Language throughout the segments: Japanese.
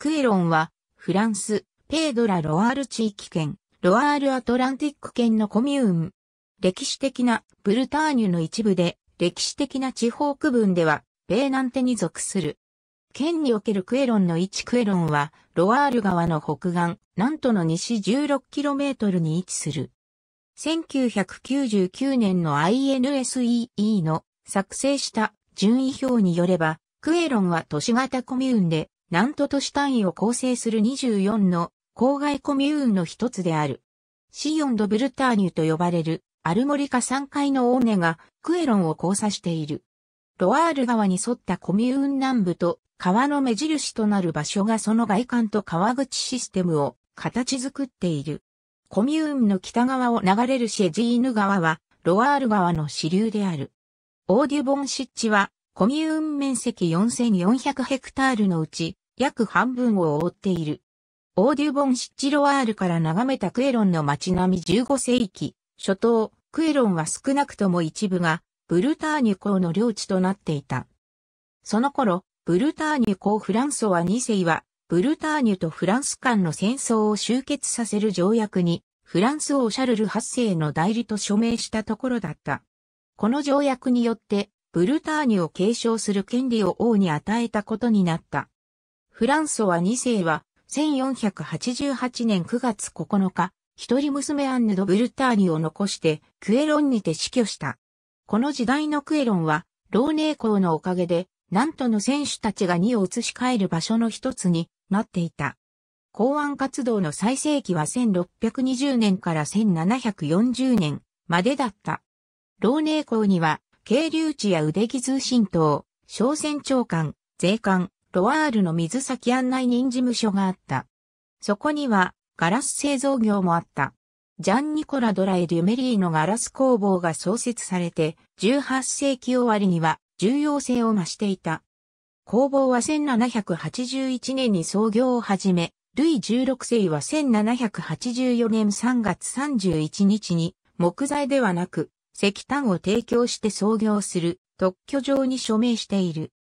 クエロンは、フランス、ペードラ・ロワール地域圏、ロワール・アトランティック圏のコミューン。歴史的なブルターニュの一部で、歴史的な地方区分では、ベーナンテに属する。県におけるクエロンの置クエロンは、ロワール川の北岸、南都の西 16km に位置する。1999年の INSEE の作成した順位表によれば、クエロンは都市型コミューンで、南都都市単位を構成する24の郊外コミューンの一つである。シオン・ド・ブルターニュと呼ばれるアルモリカ3階のオーネがクエロンを交差している。ロアール川に沿ったコミューン南部と川の目印となる場所がその外観と川口システムを形作っている。コミューンの北側を流れるシェジーヌ川はロアール川の支流である。オーデュボン湿地はコミューン面積4400ヘクタールのうち約半分を覆っている。オーデュボンシッチロワールから眺めたクエロンの街並み15世紀、初頭、クエロンは少なくとも一部が、ブルターニュ公の領地となっていた。その頃、ブルターニュ公フランソワ2世は、ブルターニュとフランス間の戦争を終結させる条約に、フランス王シャルル8世の代理と署名したところだった。この条約によって、ブルターニュを継承する権利を王に与えたことになった。フランソワ2世は、1488年9月9日、一人娘アンヌ・ド・ブルターニを残して、クエロンにて死去した。この時代のクエロンは、老年校のおかげで、なんとの選手たちが2を移し替える場所の一つになっていた。公安活動の最盛期は1620年から1740年までだった。老年校には、渓流地や腕木通信等、商船長官、税関、ロワールの水先案内人事務所があった。そこには、ガラス製造業もあった。ジャンニコラ・ドライ・デュメリーのガラス工房が創設されて、18世紀終わりには重要性を増していた。工房は1781年に創業を始め、ルイ16世は1784年3月31日に木材ではなく石炭を提供して創業する特許状に署名している。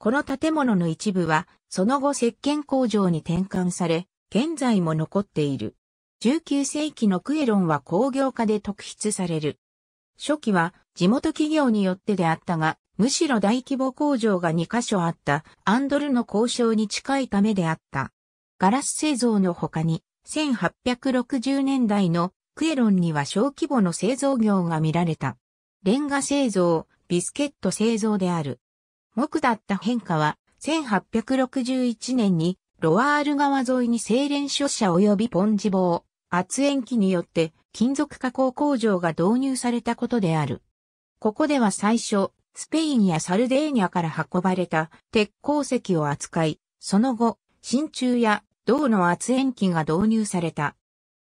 この建物の一部は、その後石鹸工場に転換され、現在も残っている。19世紀のクエロンは工業化で特筆される。初期は地元企業によってであったが、むしろ大規模工場が2カ所あったアンドルの交渉に近いためであった。ガラス製造の他に、1860年代のクエロンには小規模の製造業が見られた。レンガ製造、ビスケット製造である。目だった変化は、1861年に、ロワール川沿いに精錬所車及びポンジ棒、圧延機によって金属加工工場が導入されたことである。ここでは最初、スペインやサルデーニャから運ばれた鉄鉱石を扱い、その後、真鍮や銅の圧延機が導入された。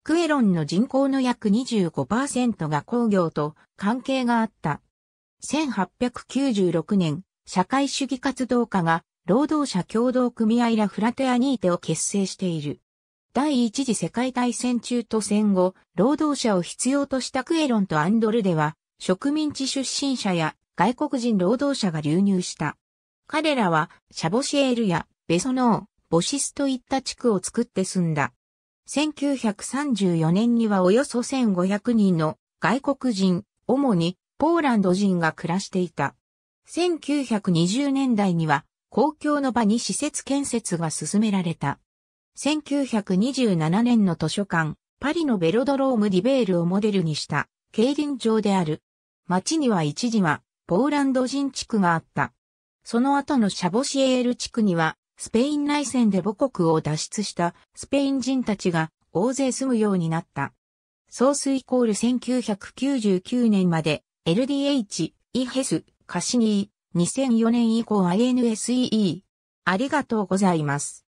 クエロンの人口の約25%が工業と関係があった。1896年、社会主義活動家が労働者共同組合ラフラテアニーテを結成している。第一次世界大戦中と戦後、労働者を必要としたクエロンとアンドルでは、植民地出身者や外国人労働者が流入した。彼らは、シャボシエールやベソノー、ボシスといった地区を作って住んだ。1934年にはおよそ1500人の外国人、主にポーランド人が暮らしていた。1920年代には公共の場に施設建設が進められた。1927年の図書館、パリのベロドローム・ディベールをモデルにした競輪場である。町には一時はポーランド人地区があった。その後のシャボシエール地区にはスペイン内戦で母国を脱出したスペイン人たちが大勢住むようになった。ソースイコール1999年まで LDH、イヘス、カシニー、2004年以降 i n s e e ありがとうございます。